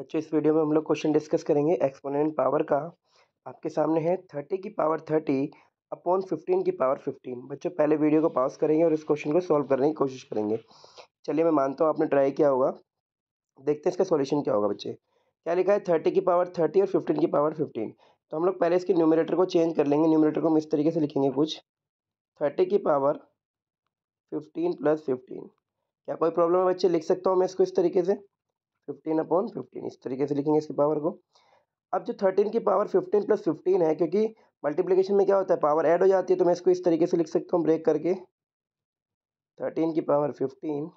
बच्चों इस वीडियो में हम लोग क्वेश्चन डिस्कस करेंगे एक्सपोनेंट पावर का आपके सामने है थर्टी की पावर थर्टी अपॉन फिफ्टीन की पावर फिफ्टीन बच्चों पहले वीडियो को पॉज करेंगे और इस क्वेश्चन को सॉल्व करने की कोशिश करेंगे चलिए मैं मानता हूँ आपने ट्राई किया होगा देखते हैं इसका सोल्यूशन क्या होगा बच्चे क्या लिखा है थर्टी की पावर थर्टी और फिफ्टीन की पावर फिफ्टीन तो हम लोग पहले इसके न्यूमिनेटर को चेंज कर लेंगे न्यूमिनेटर को हम इस तरीके से लिखेंगे कुछ थर्टी की पावर फिफ्टीन प्लस फिफ्टीन क्या कोई प्रॉब्लम है बच्चे लिख सकता हूँ मैं इसको इस तरीके से फिफ्टीन अपॉन फिफ्टीन इस तरीके से लिखेंगे इसकी पावर को अब जो थर्टीन की पावर फिफ्टीन प्लस फिफ्टीन है क्योंकि मल्टीप्लिकेशन में क्या होता है पावर ऐड हो जाती है तो मैं इसको इस तरीके से लिख सकता हूँ ब्रेक करके थर्टीन की पावर फिफ्टीन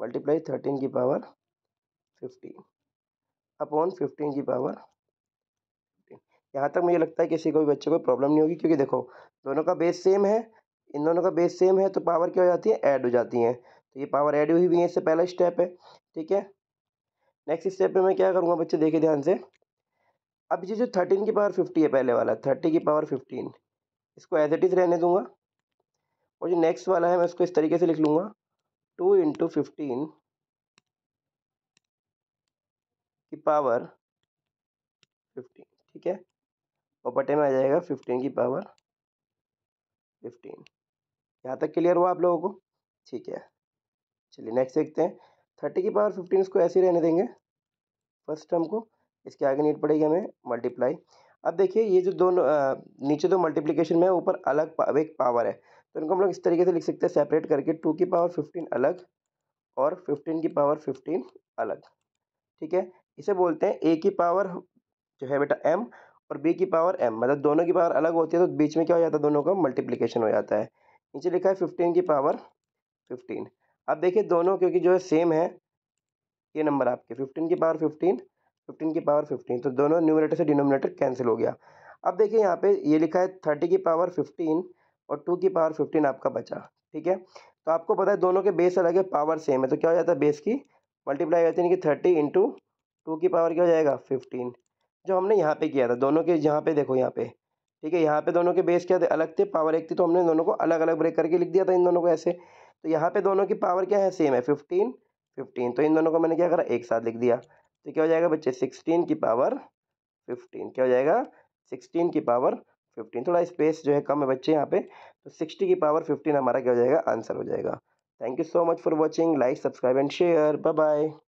मल्टीप्लाई थर्टीन की पावर फिफ्टीन अपॉन फिफ्टीन की पावर यहाँ तक मुझे लगता है किसी को भी बच्चे को प्रॉब्लम नहीं होगी क्योंकि देखो दोनों का बेस सेम है इन दोनों का बेस सेम है तो पावर क्या हो जाती है ऐड हो जाती है तो ये पावर ऐड हुई हुई है इससे पहला स्टेप है ठीक है नेक्स्ट स्टेप में मैं क्या करूँगा बच्चे देखे ध्यान से अब ये जो थर्टीन की पावर फिफ्टी है पहले वाला थर्टी की पावर फिफ्टीन इसको एज इट इज़ रहने दूंगा और जो नेक्स्ट वाला है मैं इसको इस तरीके से लिख लूँगा टू इंटू फिफ्टीन की पावर फिफ्टीन ठीक है और बटे में आ जाएगा फिफ्टीन की पावर फिफ्टीन यहाँ तक क्लियर हुआ आप लोगों को ठीक है चलिए नेक्स्ट देखते हैं थर्टी की पावर फिफ्टीन इसको ऐसे रहने देंगे फर्स्ट टर्म को इसके आगे नीट पड़ेगी हमें मल्टीप्लाई अब देखिए ये जो दोनों नीचे दो मल्टीप्लिकेशन में ऊपर अलग पा, एक पावर है तो इनको हम लोग इस तरीके से लिख सकते हैं सेपरेट करके टू की पावर फिफ्टीन अलग और फिफ्टीन की पावर फिफ्टीन अलग ठीक है इसे बोलते हैं ए की पावर जो है बेटा एम और बी की पावर एम मतलब दोनों की पावर अलग होती है तो बीच में क्या हो जाता है दोनों का मल्टीप्लिकेशन हो जाता है नीचे लिखा है फिफ्टीन की पावर फिफ्टीन अब देखिए दोनों क्योंकि जो है सेम है ये नंबर आपके फिफ्टीन की पावर फिफ्टीन फिफ्टीन की पावर फिफ्टीन तो दोनों न्यूमिनेटर से डिनोमिनेटर कैंसिल हो गया अब देखिए यहाँ पे ये लिखा है थर्टी की पावर फिफ्टीन और टू की पावर फिफ्टीन आपका बचा ठीक है तो आपको पता है दोनों के बेस अलग है पावर सेम है तो क्या हो जाता है बेस की मल्टीप्लाई हो जाती है कि थर्टी इंटू टू की पावर क्या हो जाएगा फिफ्टीन जो हमने यहाँ पे किया था दोनों के यहाँ पे देखो यहाँ पे ठीक है यहाँ पे दोनों के बेस क्या थे अलग थे पावर एक थी तो हमने दोनों को अलग अलग ब्रेक करके लिख दिया था इन दोनों को ऐसे तो यहाँ पे दोनों की पावर क्या है सेम है फिफ्टीन फिफ्टीन तो इन दोनों को मैंने क्या करा एक साथ लिख दिया तो क्या हो जाएगा बच्चे सिक्सटीन की पावर फिफ्टीन क्या हो जाएगा सिक्सटीन की पावर फिफ्टीन थोड़ा स्पेस जो है कम है बच्चे यहाँ पे तो सिक्सटी की पावर फिफ्टीन हमारा क्या हो जाएगा आंसर हो जाएगा thank you so much for watching like subscribe and share bye bye